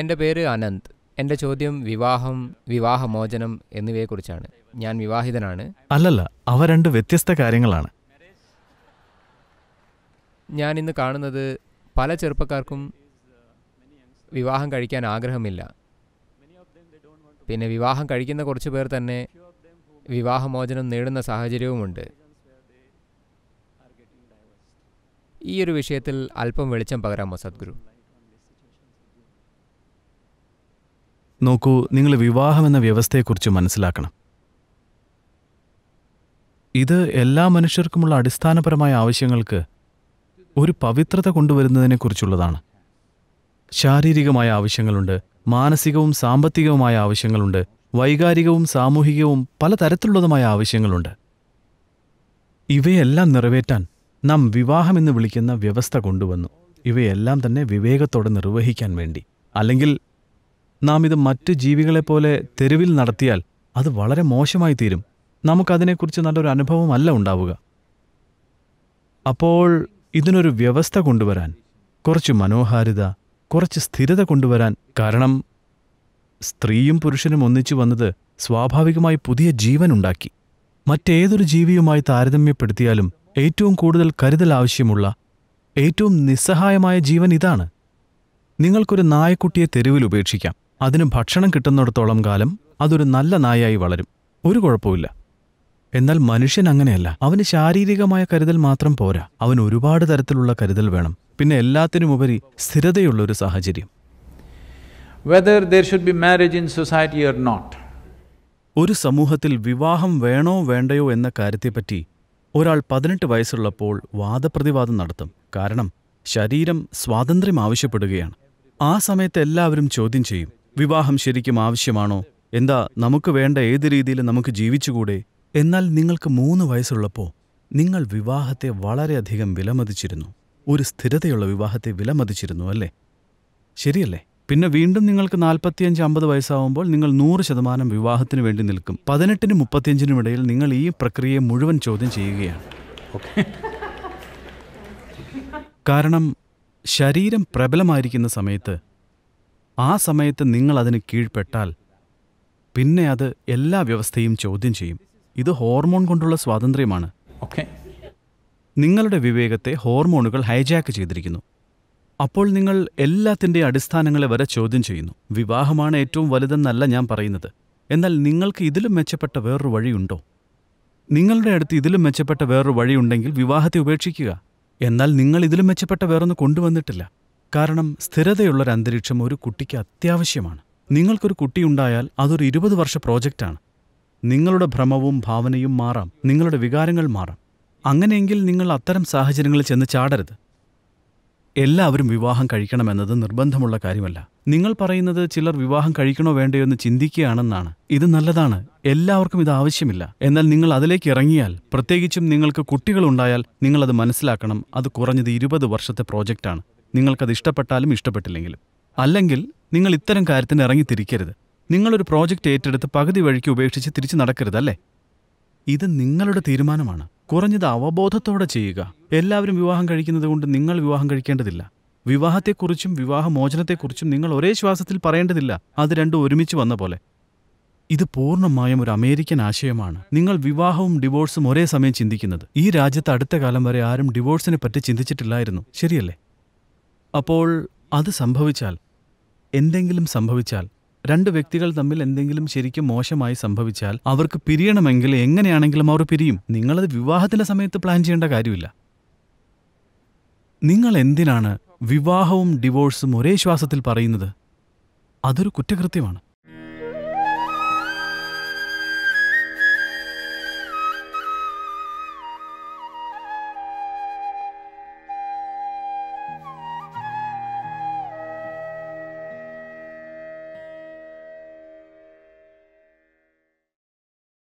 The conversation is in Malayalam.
എൻ്റെ പേര് അനന്ത് എൻ്റെ ചോദ്യം വിവാഹം വിവാഹമോചനം എന്നിവയെക്കുറിച്ചാണ് ഞാൻ വിവാഹിതനാണ് അല്ലല്ല അവ രണ്ട് വ്യത്യസ്ത കാര്യങ്ങളാണ് ഞാൻ ഇന്ന് കാണുന്നത് പല ചെറുപ്പക്കാർക്കും വിവാഹം കഴിക്കാൻ ആഗ്രഹമില്ല പിന്നെ വിവാഹം കഴിക്കുന്ന കുറച്ച് പേർ തന്നെ വിവാഹമോചനം നേടുന്ന സാഹചര്യവുമുണ്ട് ഈ ഒരു വിഷയത്തിൽ അല്പം വെളിച്ചം പകരാമോ സദ്ഗുരു നോക്കൂ നിങ്ങൾ എന്ന വ്യവസ്ഥയെക്കുറിച്ച് മനസ്സിലാക്കണം ഇത് എല്ലാ മനുഷ്യർക്കുമുള്ള അടിസ്ഥാനപരമായ ആവശ്യങ്ങൾക്ക് ഒരു പവിത്രത കൊണ്ടുവരുന്നതിനെക്കുറിച്ചുള്ളതാണ് ശാരീരികമായ ആവശ്യങ്ങളുണ്ട് മാനസികവും സാമ്പത്തികവുമായ ആവശ്യങ്ങളുണ്ട് വൈകാരികവും സാമൂഹികവും പലതരത്തിലുള്ളതുമായ ആവശ്യങ്ങളുണ്ട് ഇവയെല്ലാം നിറവേറ്റാൻ നാം വിവാഹമെന്ന് വിളിക്കുന്ന വ്യവസ്ഥ കൊണ്ടുവന്നു ഇവയെല്ലാം തന്നെ വിവേകത്തോടെ നിർവഹിക്കാൻ വേണ്ടി അല്ലെങ്കിൽ നാം ഇത് മറ്റ് ജീവികളെപ്പോലെ തെരുവിൽ നടത്തിയാൽ അത് വളരെ മോശമായി തീരും നമുക്കതിനെക്കുറിച്ച് നല്ലൊരു അനുഭവമല്ല ഉണ്ടാവുക അപ്പോൾ ഇതിനൊരു വ്യവസ്ഥ കൊണ്ടുവരാൻ കുറച്ച് മനോഹാരിത കുറച്ച് സ്ഥിരത കൊണ്ടുവരാൻ കാരണം സ്ത്രീയും പുരുഷനും ഒന്നിച്ചു വന്നത് സ്വാഭാവികമായി പുതിയ ഉണ്ടാക്കി മറ്റേതൊരു ജീവിയുമായി താരതമ്യപ്പെടുത്തിയാലും ഏറ്റവും കൂടുതൽ കരുതൽ ആവശ്യമുള്ള ഏറ്റവും നിസ്സഹായമായ ജീവൻ ഇതാണ് നിങ്ങൾക്കൊരു നായക്കുട്ടിയെ തെരുവിൽ ഉപേക്ഷിക്കാം അതിന് ഭക്ഷണം കിട്ടുന്നിടത്തോളം കാലം അതൊരു നല്ല നായായി വളരും ഒരു കുഴപ്പമില്ല എന്നാൽ മനുഷ്യൻ അങ്ങനെയല്ല അവന് ശാരീരികമായ കരുതൽ മാത്രം പോരാ അവൻ ഒരുപാട് തരത്തിലുള്ള കരുതൽ വേണം പിന്നെ എല്ലാത്തിനുമുപരി ഒരു സാഹചര്യം whether there should be marriage in society or not ഒരു സമൂഹത്തിൽ വിവാഹം വേണോ വേണ്ടയോ എന്ന കാര്യത്തെപ്പറ്റി ഒരാൾ പതിനെട്ട് വയസ്സുള്ളപ്പോൾ വാദപ്രതിവാദം നടത്തും കാരണം ശരീരം സ്വാതന്ത്ര്യം ആവശ്യപ്പെടുകയാണ് ആ സമയത്ത് എല്ലാവരും ചോദ്യം ചെയ്യും വിവാഹം ശരിക്കും ആവശ്യമാണോ എന്താ നമുക്ക് വേണ്ട ഏത് രീതിയിൽ നമുക്ക് ജീവിച്ചുകൂടെ എന്നാൽ നിങ്ങൾക്ക് മൂന്ന് വയസ്സുള്ളപ്പോൾ നിങ്ങൾ വിവാഹത്തെ വളരെയധികം വിലമതിച്ചിരുന്നു ഒരു സ്ഥിരതയുള്ള വിവാഹത്തെ വിലമതിച്ചിരുന്നു അല്ലേ ശരിയല്ലേ പിന്നെ വീണ്ടും നിങ്ങൾക്ക് നാൽപ്പത്തിയഞ്ച് അമ്പത് വയസ്സാവുമ്പോൾ നിങ്ങൾ നൂറ് ശതമാനം വിവാഹത്തിന് വേണ്ടി നിൽക്കും പതിനെട്ടിനും മുപ്പത്തിയഞ്ചിനും ഇടയിൽ നിങ്ങൾ ഈ പ്രക്രിയയെ മുഴുവൻ ചോദ്യം ചെയ്യുകയാണ് കാരണം ശരീരം പ്രബലമായിരിക്കുന്ന സമയത്ത് ആ സമയത്ത് അതിന് കീഴ്പ്പെട്ടാൽ പിന്നെ അത് എല്ലാ വ്യവസ്ഥയും ചോദ്യം ചെയ്യും ഇത് ഹോർമോൺ കൊണ്ടുള്ള സ്വാതന്ത്ര്യമാണ് ഓക്കെ നിങ്ങളുടെ വിവേകത്തെ ഹോർമോണുകൾ ഹൈജാക്ക് ചെയ്തിരിക്കുന്നു അപ്പോൾ നിങ്ങൾ എല്ലാത്തിൻ്റെ അടിസ്ഥാനങ്ങളെ വരെ ചോദ്യം ചെയ്യുന്നു വിവാഹമാണ് ഏറ്റവും വലുതെന്നല്ല ഞാൻ പറയുന്നത് എന്നാൽ നിങ്ങൾക്ക് ഇതിലും മെച്ചപ്പെട്ട വേറൊരു വഴിയുണ്ടോ നിങ്ങളുടെ അടുത്ത് ഇതിലും മെച്ചപ്പെട്ട വേറൊരു വഴിയുണ്ടെങ്കിൽ വിവാഹത്തെ ഉപേക്ഷിക്കുക എന്നാൽ നിങ്ങൾ ഇതിലും മെച്ചപ്പെട്ട വേറൊന്ന് കൊണ്ടുവന്നിട്ടില്ല കാരണം അന്തരീക്ഷം ഒരു കുട്ടിക്ക് അത്യാവശ്യമാണ് നിങ്ങൾക്കൊരു കുട്ടിയുണ്ടായാൽ അതൊരു ഇരുപത് വർഷ പ്രോജക്റ്റാണ് നിങ്ങളുടെ ഭ്രമവും ഭാവനയും മാറാം നിങ്ങളുടെ വികാരങ്ങൾ മാറാം അങ്ങനെയെങ്കിൽ നിങ്ങൾ അത്തരം സാഹചര്യങ്ങളിൽ ചെന്ന് ചാടരുത് എല്ലാവരും വിവാഹം കഴിക്കണമെന്നത് നിർബന്ധമുള്ള കാര്യമല്ല നിങ്ങൾ പറയുന്നത് ചിലർ വിവാഹം കഴിക്കണോ വേണ്ടയോ എന്ന് ചിന്തിക്കുകയാണെന്നാണ് ഇത് നല്ലതാണ് എല്ലാവർക്കും ഇത് ആവശ്യമില്ല എന്നാൽ നിങ്ങൾ അതിലേക്ക് ഇറങ്ങിയാൽ പ്രത്യേകിച്ചും നിങ്ങൾക്ക് കുട്ടികളുണ്ടായാൽ നിങ്ങളത് മനസ്സിലാക്കണം അത് കുറഞ്ഞത് ഇരുപത് വർഷത്തെ പ്രോജക്റ്റാണ് നിങ്ങൾക്കത് ഇഷ്ടപ്പെട്ടാലും ഇഷ്ടപ്പെട്ടില്ലെങ്കിലും അല്ലെങ്കിൽ നിങ്ങൾ ഇത്തരം കാര്യത്തിന് ഇറങ്ങിത്തിരിക്കരുത് നിങ്ങളൊരു പ്രോജക്റ്റ് ഏറ്റെടുത്ത് പകുതി വഴിക്ക് ഉപേക്ഷിച്ച് തിരിച്ചു നടക്കരുത് അല്ലേ ഇത് നിങ്ങളുടെ തീരുമാനമാണ് കുറഞ്ഞത് അവബോധത്തോടെ ചെയ്യുക എല്ലാവരും വിവാഹം കഴിക്കുന്നത് കൊണ്ട് നിങ്ങൾ വിവാഹം കഴിക്കേണ്ടതില്ല വിവാഹത്തെക്കുറിച്ചും വിവാഹമോചനത്തെക്കുറിച്ചും നിങ്ങൾ ഒരേ ശ്വാസത്തിൽ പറയേണ്ടതില്ല അത് രണ്ടും ഒരുമിച്ച് വന്ന പോലെ ഇത് പൂർണ്ണമായും ഒരു അമേരിക്കൻ ആശയമാണ് നിങ്ങൾ വിവാഹവും ഡിവോഴ്സും ഒരേ സമയം ചിന്തിക്കുന്നത് ഈ രാജ്യത്ത് അടുത്ത കാലം വരെ ആരും ഡിവോഴ്സിനെ പറ്റി ചിന്തിച്ചിട്ടില്ലായിരുന്നു ശരിയല്ലേ അപ്പോൾ അത് സംഭവിച്ചാൽ എന്തെങ്കിലും സംഭവിച്ചാൽ രണ്ട് വ്യക്തികൾ തമ്മിൽ എന്തെങ്കിലും ശരിക്കും മോശമായി സംഭവിച്ചാൽ അവർക്ക് പിരിയണമെങ്കിൽ എങ്ങനെയാണെങ്കിലും അവർ പിരിയും നിങ്ങളത് വിവാഹത്തിൻ്റെ സമയത്ത് പ്ലാൻ ചെയ്യേണ്ട കാര്യമില്ല നിങ്ങൾ എന്തിനാണ് വിവാഹവും ഡിവോഴ്സും ഒരേ ശ്വാസത്തിൽ പറയുന്നത് അതൊരു കുറ്റകൃത്യമാണ്